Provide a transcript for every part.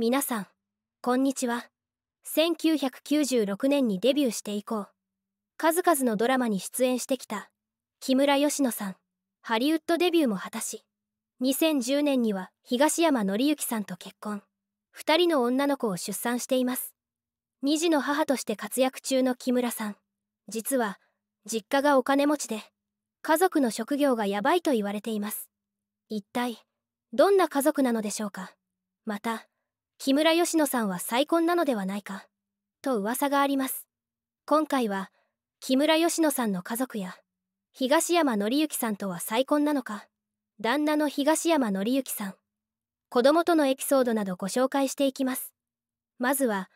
皆さんこんにちは1996年にデビューして以降数々のドラマに出演してきた木村佳乃さんハリウッドデビューも果たし2010年には東山紀之さんと結婚2人の女の子を出産しています2児の母として活躍中の木村さん実は実家がお金持ちで家族の職業がやばいと言われています一体どんな家族なのでしょうかまた木村佳乃さんは再婚なのではないかと噂があります今回は木村佳乃さんの家族や東山紀之さんとは再婚なのか旦那の東山紀之さん子供とのエピソードなどご紹介していきますまずは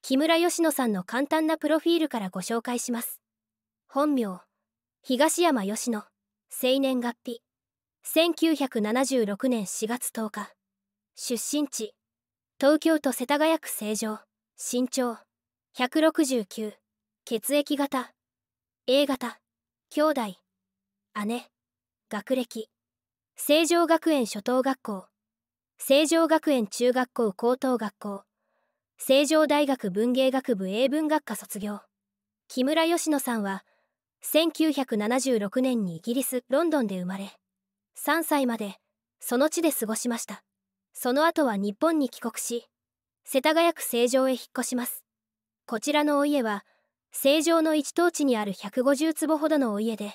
木村佳乃さんの簡単なプロフィールからご紹介します本名東山佳乃生年月日1976年4月10日出身地東京都世田谷区成城身長169血液型 A 型兄弟姉学歴成城学園初等学校成城学園中学校高等学校成城大学文芸学部英文学科卒業木村佳乃さんは1976年にイギリスロンドンで生まれ3歳までその地で過ごしましたその後は日本に帰国し世田谷区成城へ引っ越しますこちらのお家は成城の一等地にある150坪ほどのお家で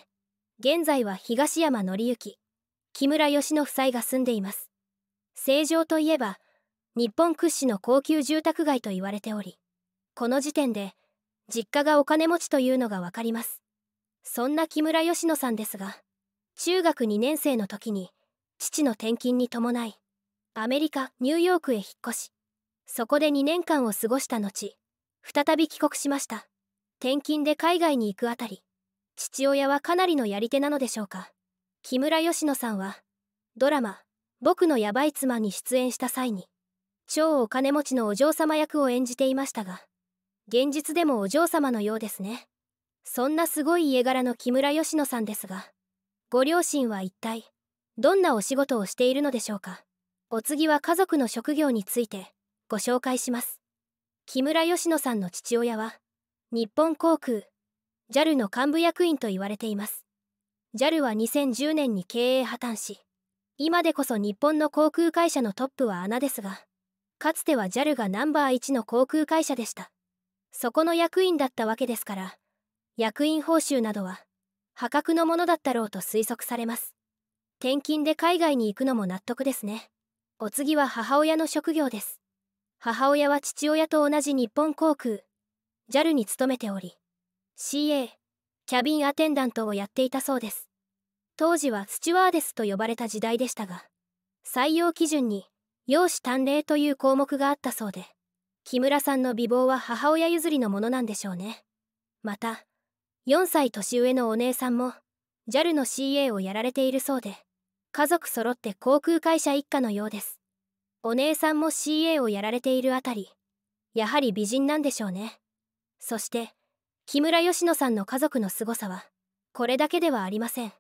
現在は東山紀之木村義乃夫妻が住んでいます成城といえば日本屈指の高級住宅街と言われておりこの時点で実家がお金持ちというのが分かりますそんな木村佳乃さんですが中学2年生の時に父の転勤に伴いアメリカニューヨークへ引っ越しそこで2年間を過ごした後再び帰国しました転勤で海外に行くあたり父親はかなりのやり手なのでしょうか木村佳乃さんはドラマ「僕のヤバい妻」に出演した際に超お金持ちのお嬢様役を演じていましたが現実でもお嬢様のようですねそんなすごい家柄の木村佳乃さんですがご両親は一体どんなお仕事をしているのでしょうかお次は家族の職業についてご紹介します木村佳乃さんの父親は日本航空 JAL の幹部役員と言われています JAL は2010年に経営破綻し今でこそ日本の航空会社のトップは穴ですがかつては JAL がナンバー1の航空会社でしたそこの役員だったわけですから役員報酬などは破格のものだったろうと推測されます転勤で海外に行くのも納得ですねお次は母親の職業です母親は父親と同じ日本航空 JAL に勤めており CA キャビンアテンダントをやっていたそうです当時はスチュワーデスと呼ばれた時代でしたが採用基準に容姿端麗という項目があったそうで木村さんの美貌は母親譲りのものなんでしょうねまた4歳年上のお姉さんも JAL の CA をやられているそうで家族揃って航空会社一家のようですお姉さんも CA をやられているあたりやはり美人なんでしょうねそして木村佳乃さんの家族の凄さはこれだけではありません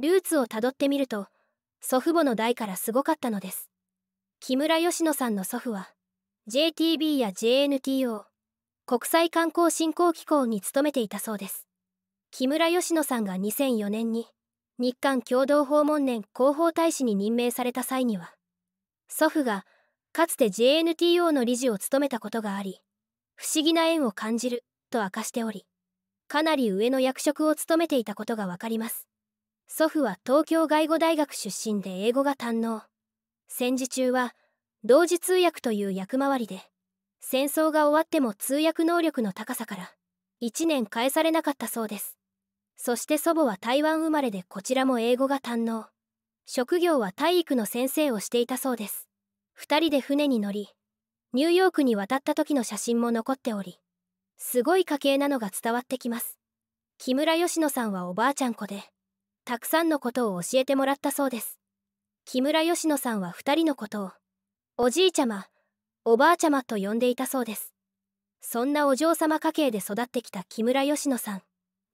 ルーツをたどってみると祖父母の代からすごかったのです木村佳乃さんの祖父は JTB や JNTO 国際観光振興機構に勤めていたそうです木村佳乃さんが2004年に日韓共同訪問年広報大使に任命された際には祖父がかつて JNTO の理事を務めたことがあり不思議な縁を感じると明かしておりかなり上の役職を務めていたことが分かります祖父は東京外語大学出身で英語が堪能戦時中は同時通訳という役回りで戦争が終わっても通訳能力の高さから1年返されなかったそうですそして祖母は台湾生まれでこちらも英語が堪能職業は体育の先生をしていたそうです2人で船に乗りニューヨークに渡った時の写真も残っておりすごい家系なのが伝わってきます木村佳乃さんはおばあちゃん子でたくさんのことを教えてもらったそうです木村佳乃さんは2人のことをおじいちゃまおばあちゃまと呼んでいたそうですそんなお嬢様家系で育ってきた木村佳乃さん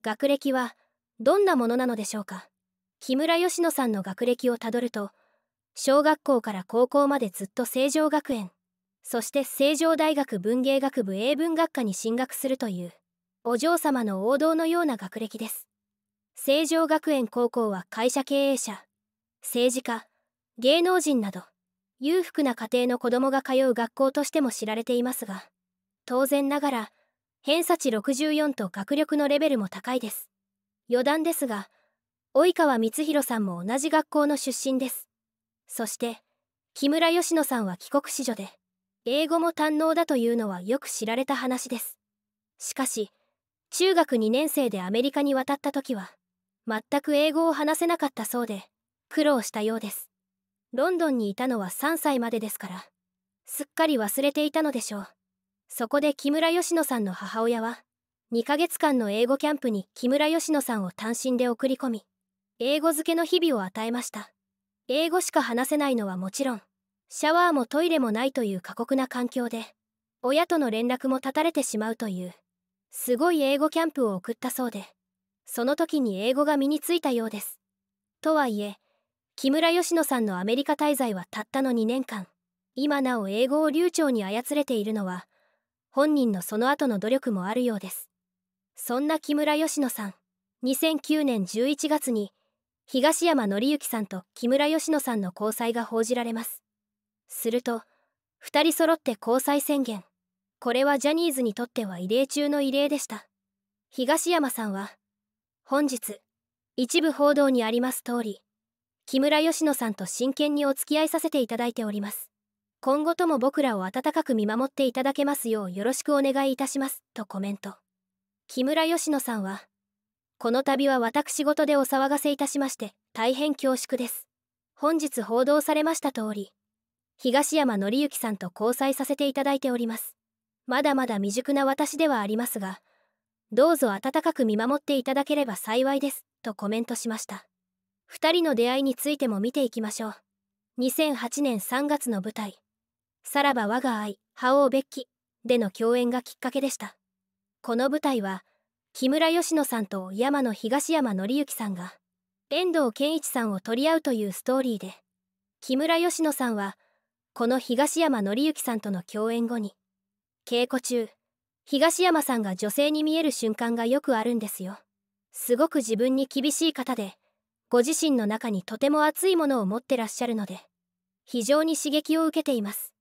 学歴はどんなものなのでしょうか木村佳乃さんの学歴をたどると小学校から高校までずっと成城学園そして成城大学文芸学部英文学科に進学するというお嬢様の王道のような学歴です成城学園高校は会社経営者政治家芸能人など裕福な家庭の子供が通う学校としても知られていますが当然ながら偏差値64と学力のレベルも高いです余談ですが及川光弘さんも同じ学校の出身ですそして木村佳乃さんは帰国子女で英語も堪能だというのはよく知られた話ですしかし中学2年生でアメリカに渡った時は全く英語を話せなかったそうで苦労したようですロンドンにいたのは3歳までですからすっかり忘れていたのでしょうそこで木村佳乃さんの母親は2ヶ月間の英語キャンプに木村佳乃さんを単身で送り込み英語漬けの日々を与えました英語しか話せないのはもちろんシャワーもトイレもないという過酷な環境で親との連絡も断たれてしまうというすごい英語キャンプを送ったそうでその時に英語が身についたようですとはいえ木村佳乃さんのアメリカ滞在はたったの2年間今なお英語を流暢に操れているのは本人のその後の努力もあるようですそんな木村佳乃さん2009年11月に東山紀之さんと木村佳乃さんの交際が報じられますすると2人揃って交際宣言これはジャニーズにとっては異例中の異例でした東山さんは本日一部報道にあります通り木村佳乃さんと真剣にお付き合いさせていただいております今後とも僕らを温かく見守っていただけますようよろしくお願いいたしますとコメント木村佳乃さんはこの度は私事でお騒がせいたしまして大変恐縮です本日報道されました通り東山紀之さんと交際させていただいておりますまだまだ未熟な私ではありますがどうぞ温かく見守っていただければ幸いですとコメントしました2人の出会いについても見ていきましょう2008年3月の舞台さらば我が愛、覇王ベッキでの共演がきっかけでした。この舞台は、木村佳乃さんと山野東山紀之さんが、遠藤健一さんを取り合うというストーリーで、木村佳乃さんは、この東山紀之さんとの共演後に、稽古中、東山さんが女性に見える瞬間がよくあるんですよ。すごく自分に厳しい方で、ご自身の中にとても熱いものを持ってらっしゃるので、非常に刺激を受けています。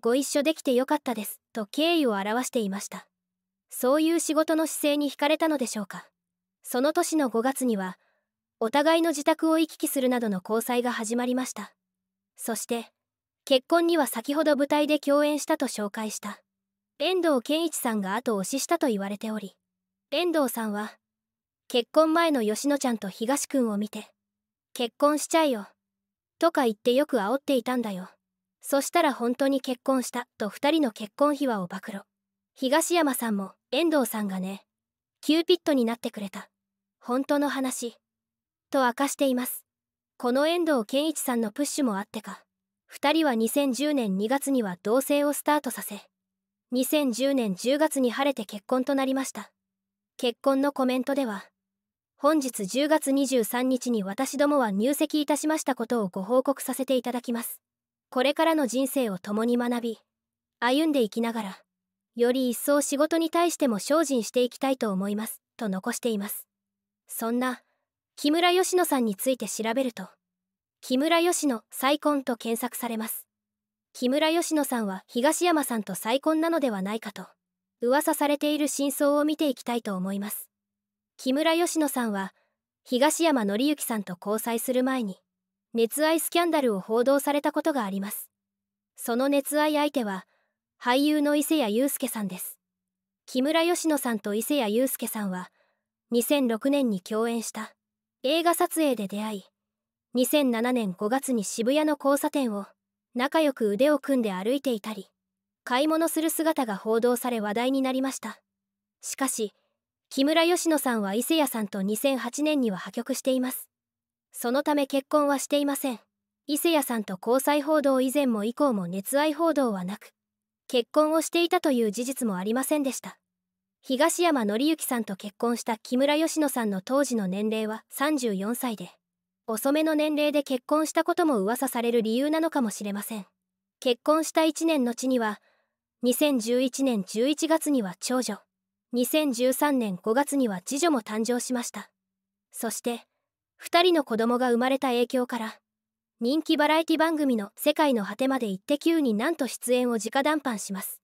ご一緒できてよかったですと敬意を表していましたそういう仕事の姿勢に惹かれたのでしょうかその年の5月にはお互いの自宅を行き来するなどの交際が始まりましたそして結婚には先ほど舞台で共演したと紹介した遠藤健一さんが後押ししたと言われており遠藤さんは結婚前の吉野ちゃんと東くんを見て「結婚しちゃえよ」とか言ってよく煽っていたんだよそしたら本当に結婚したと2人の結婚秘話を暴露東山さんも遠藤さんがねキューピッドになってくれた本当の話と明かしていますこの遠藤健一さんのプッシュもあってか2人は2010年2月には同棲をスタートさせ2010年10月に晴れて結婚となりました結婚のコメントでは本日10月23日に私どもは入籍いたしましたことをご報告させていただきますこれからの人生を共に学び歩んでいきながらより一層仕事に対しても精進していきたいと思いますと残していますそんな木村佳乃さんについて調べると木村佳乃再婚と検索されます木村佳乃さんは東山さんと再婚なのではないかと噂されている真相を見ていきたいと思います木村佳乃さんは東山紀之さんと交際する前に熱愛スキャンダルを報道されたことがありますその熱愛相手は俳優の伊勢谷友介さんです木村佳乃さんと伊勢谷友介さんは2006年に共演した映画撮影で出会い2007年5月に渋谷の交差点を仲良く腕を組んで歩いていたり買い物する姿が報道され話題になりましたしかし木村佳乃さんは伊勢谷さんと2008年には破局していますそのため結婚はしていません伊勢谷さんと交際報道以前も以降も熱愛報道はなく結婚をしていたという事実もありませんでした東山紀之さんと結婚した木村佳乃さんの当時の年齢は34歳で遅めの年齢で結婚したことも噂される理由なのかもしれません結婚した1年後には2011年11月には長女2013年5月には次女も誕生しましたそして2人の子供が生まれた影響から人気バラエティ番組の「世界の果てまでイッテ Q!」になんと出演を直談判します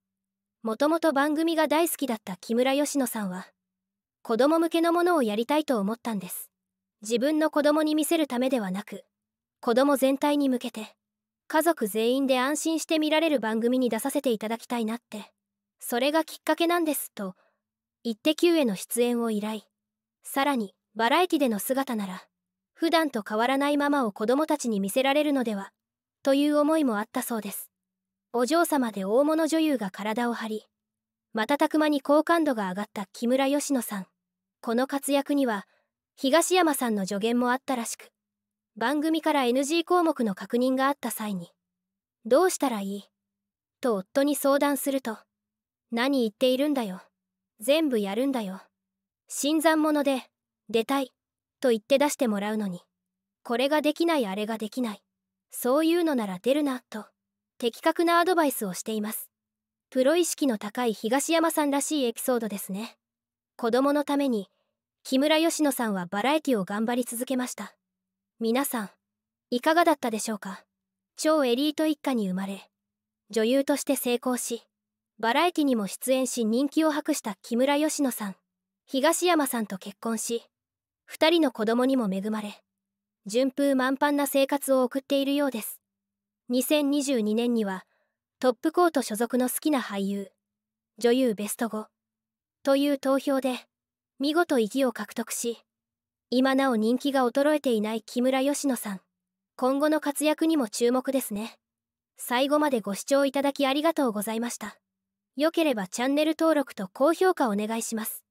もともと番組が大好きだった木村佳乃さんは子供向けのものをやりたいと思ったんです自分の子供に見せるためではなく子供全体に向けて家族全員で安心して見られる番組に出させていただきたいなってそれがきっかけなんですと「イッテ Q!」への出演を依頼さらにバラエティでの姿なら普段と変わらないままを子供たちに見せられるのではという思いもあったそうですお嬢様で大物女優が体を張り瞬く間に好感度が上がった木村佳乃さんこの活躍には東山さんの助言もあったらしく番組から NG 項目の確認があった際に「どうしたらいい?」と夫に相談すると「何言っているんだよ全部やるんだよ新参者で出たい」と言って出してもらうのにこれができないあれができないそういうのなら出るなと的確なアドバイスをしていますプロ意識の高い東山さんらしいエピソードですね子供のために木村佳乃さんはバラエティを頑張り続けました皆さんいかがだったでしょうか超エリート一家に生まれ女優として成功しバラエティにも出演し人気を博した木村佳乃さん東山さんと結婚し2人の子供にも恵まれ順風満帆な生活を送っているようです2022年にはトップコート所属の好きな俳優女優ベスト5という投票で見事意義を獲得し今なお人気が衰えていない木村佳乃さん今後の活躍にも注目ですね最後までご視聴いただきありがとうございました良ければチャンネル登録と高評価お願いします